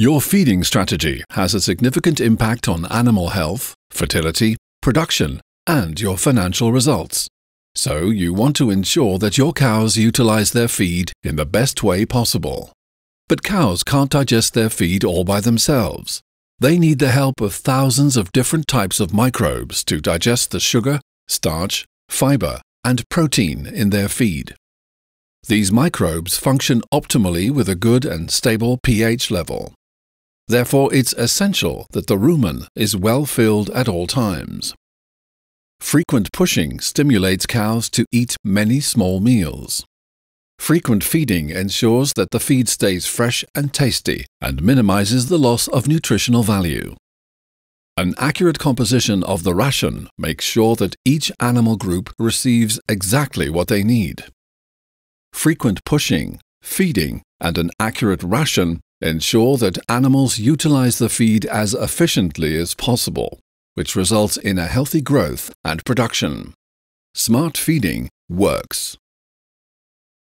Your feeding strategy has a significant impact on animal health, fertility, production, and your financial results. So you want to ensure that your cows utilize their feed in the best way possible. But cows can't digest their feed all by themselves. They need the help of thousands of different types of microbes to digest the sugar, starch, fiber, and protein in their feed. These microbes function optimally with a good and stable pH level. Therefore, it's essential that the rumen is well filled at all times. Frequent pushing stimulates cows to eat many small meals. Frequent feeding ensures that the feed stays fresh and tasty and minimizes the loss of nutritional value. An accurate composition of the ration makes sure that each animal group receives exactly what they need. Frequent pushing, feeding, and an accurate ration Ensure that animals utilize the feed as efficiently as possible, which results in a healthy growth and production. Smart feeding works.